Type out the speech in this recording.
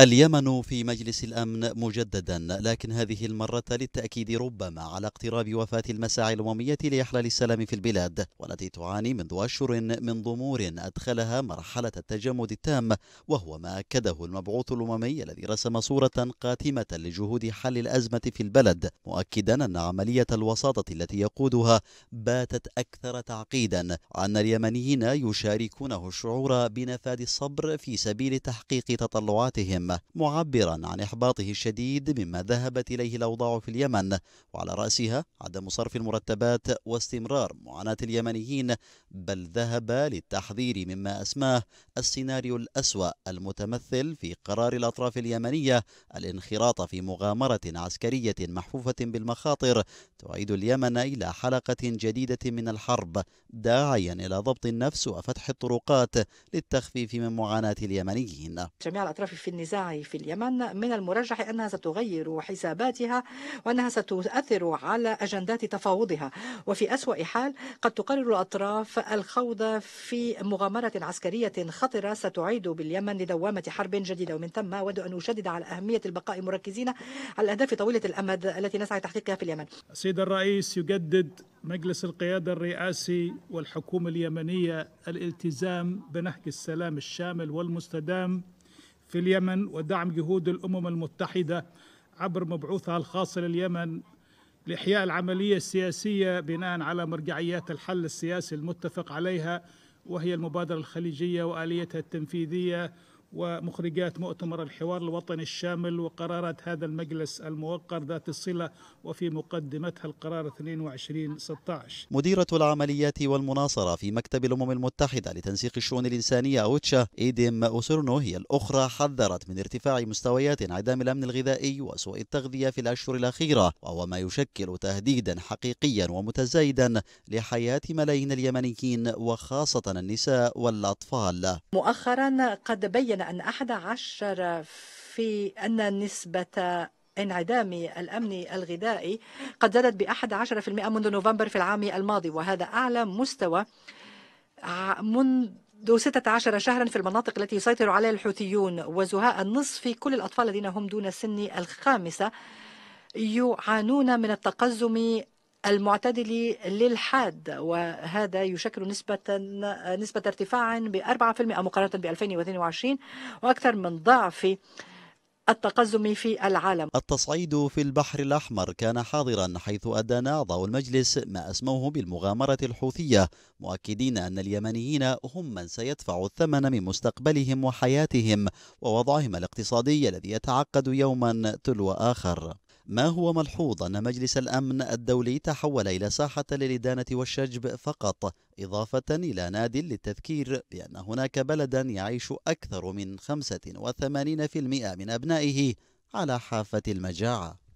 اليمن في مجلس الأمن مجددا لكن هذه المرة للتأكيد ربما على اقتراب وفاة المساعي الأممية لإحلال السلام في البلاد والتي تعاني منذ أشهر من ضمور أدخلها مرحلة التجمد التام وهو ما أكده المبعوث الأممي الذي رسم صورة قاتمة لجهود حل الأزمة في البلد مؤكدا أن عملية الوساطة التي يقودها باتت أكثر تعقيدا وان اليمنيين يشاركونه الشعور بنفاذ الصبر في سبيل تحقيق تطلعاتهم العامة معبرا عن إحباطه الشديد مما ذهبت إليه الأوضاع في اليمن وعلى رأسها عدم صرف المرتبات واستمرار معاناة اليمنيين بل ذهب للتحذير مما أسماه السيناريو الأسوأ المتمثل في قرار الأطراف اليمنية الانخراط في مغامرة عسكرية محفوفة بالمخاطر تعيد اليمن إلى حلقة جديدة من الحرب داعيا إلى ضبط النفس وفتح الطرقات للتخفيف من معاناة اليمنيين جميع الأطراف في النزاع الداعي في اليمن من المرجح أنها ستغير حساباتها وأنها ستؤثر على أجندات تفاوضها وفي أسوأ حال قد تقرر الأطراف الخوض في مغامرة عسكرية خطرة ستعيد باليمن لدوامة حرب جديدة ومن ثم أود أن أشدد على أهمية البقاء مركزين على الأهداف طويلة الأمد التي نسعى تحقيقها في اليمن سيد الرئيس يجدد مجلس القيادة الرئاسي والحكومة اليمنية الالتزام بنهج السلام الشامل والمستدام في اليمن ودعم جهود الأمم المتحدة عبر مبعوثها الخاص لليمن لإحياء العملية السياسية بناء على مرجعيات الحل السياسي المتفق عليها وهي المبادرة الخليجية وآليتها التنفيذية ومخرجات مؤتمر الحوار الوطني الشامل وقرارات هذا المجلس الموقر ذات الصلة وفي مقدمتها القرار 2216 مديرة العمليات والمناصرة في مكتب الأمم المتحدة لتنسيق الشؤون الإنسانية أوتشا إيديم أوسرنو هي الأخرى حذرت من ارتفاع مستويات انعدام الأمن الغذائي وسوء التغذية في الأشهر الأخيرة وهو ما يشكل تهديدا حقيقيا ومتزايدا لحياة ملايين اليمنيين وخاصة النساء والأطفال مؤخرا قد بين بين أن أحد عشر في أن نسبة انعدام الأمن الغذائي قد زادت بأحد عشر في المئة منذ نوفمبر في العام الماضي وهذا أعلى مستوى منذ ستة 16 شهرا في المناطق التي يسيطر عليها الحوثيون وزهاء النصف في كل الأطفال الذين هم دون سن الخامسة يعانون من التقزم المعتدل للحاد وهذا يشكل نسبة نسبة ارتفاع ب 4% مقارنة ب 2022 وأكثر من ضعف التقزم في العالم التصعيد في البحر الأحمر كان حاضرا حيث أدان أعضاء المجلس ما أسموه بالمغامرة الحوثية مؤكدين أن اليمنيين هم من سيدفع الثمن من مستقبلهم وحياتهم ووضعهم الاقتصادي الذي يتعقد يوما تلو آخر ما هو ملحوظ أن مجلس الأمن الدولي تحول إلى ساحة للإدانة والشجب فقط إضافة إلى ناد للتذكير بأن هناك بلدا يعيش أكثر من 85% من أبنائه على حافة المجاعة